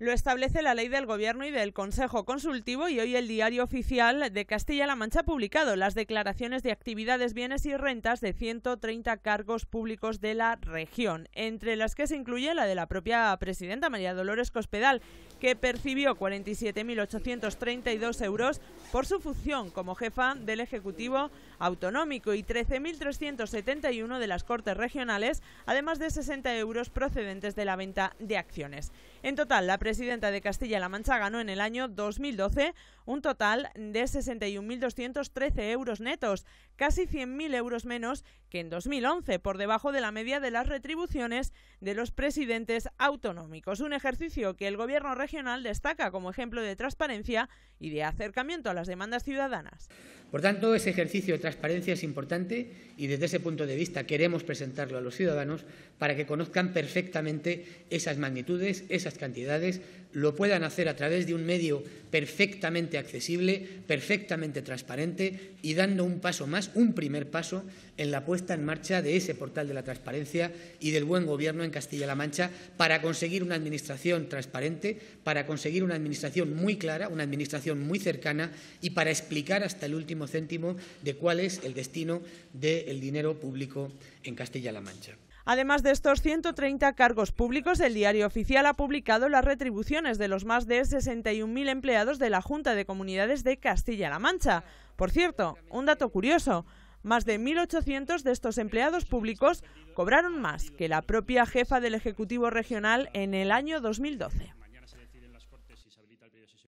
Lo establece la ley del Gobierno y del Consejo Consultivo y hoy el Diario Oficial de Castilla-La Mancha ha publicado las declaraciones de actividades, bienes y rentas de 130 cargos públicos de la región, entre las que se incluye la de la propia presidenta María Dolores Cospedal, que percibió 47.832 euros por su función como jefa del Ejecutivo Autonómico y 13.371 de las Cortes Regionales, además de 60 euros procedentes de la venta de acciones. En total, la presidenta de Castilla-La Mancha ganó en el año 2012 un total de 61.213 euros netos, casi 100.000 euros menos que en 2011, por debajo de la media de las retribuciones de los presidentes autonómicos. Un ejercicio que el Gobierno regional destaca como ejemplo de transparencia y de acercamiento a las demandas ciudadanas. Por tanto, ese ejercicio de transparencia es importante y desde ese punto de vista queremos presentarlo a los ciudadanos para que conozcan perfectamente esas magnitudes, esas cantidades, lo puedan hacer a través de un medio perfectamente accesible, perfectamente transparente y dando un paso más, un primer paso en la puesta en marcha de ese portal de la transparencia y del buen gobierno en Castilla-La Mancha para conseguir una administración transparente, para conseguir una administración muy clara, una administración muy cercana y para explicar hasta el último céntimo de cuál es el destino del dinero público en Castilla-La Mancha. Además de estos 130 cargos públicos, el diario oficial ha publicado las retribuciones de los más de 61.000 empleados de la Junta de Comunidades de Castilla-La Mancha. Por cierto, un dato curioso, más de 1.800 de estos empleados públicos cobraron más que la propia jefa del Ejecutivo Regional en el año 2012.